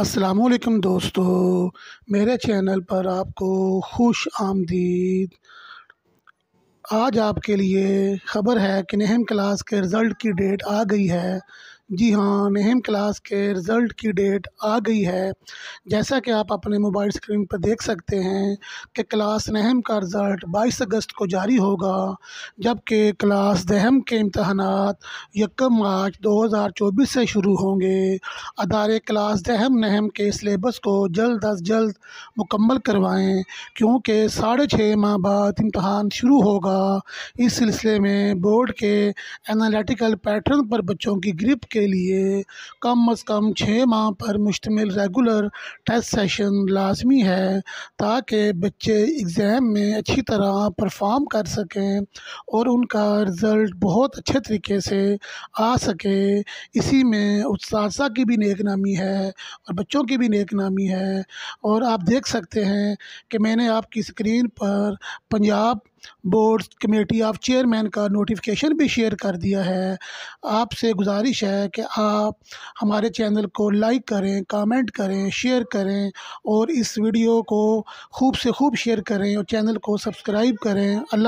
असलकम दोस्तों मेरे चैनल पर आपको खुश आमदीद आज आपके लिए ख़बर है कि नहम क्लास के रिज़ल्ट की डेट आ गई है जी हाँ नेहम क्लास के रिज़ल्ट की डेट आ गई है जैसा कि आप अपने मोबाइल स्क्रीन पर देख सकते हैं कि क्लास नेहम का रिज़ल्ट 22 अगस्त को जारी होगा जबकि क्लास दहम के इम्तहान यकम मार्च 2024 से शुरू होंगे अदारे क्लास दहम नहम के सिलेबस को जल्द अज जल्द मुकम्मल करवाएँ क्योंकि साढ़े छः माह बाद इम्तहान शुरू होगा इस सिलसिले में बोर्ड के एनालिटिकल पैटर्न पर बच्चों की ग्रिप के लिए कम अज़ कम छः माह पर मुश्तमिल रेगुलर टेस्ट सेशन लाजमी है ताकि बच्चे एग्ज़ाम में अच्छी तरह परफॉर्म कर सकें और उनका रिज़ल्ट बहुत अच्छे तरीके से आ सके इसी में उत्साह की भी नेक नामी है और बच्चों की भी नेक नामी है और आप देख सकते हैं कि मैंने आपकी स्क्रीन पर Punjab board committee of chairman का नोटिफिकेशन भी शेयर कर दिया है आपसे गुजारिश है कि आप हमारे चैनल को लाइक करें कमेंट करें शेयर करें और इस वीडियो को खूब से खूब शेयर करें और चैनल को सब्सक्राइब करें अल्लाह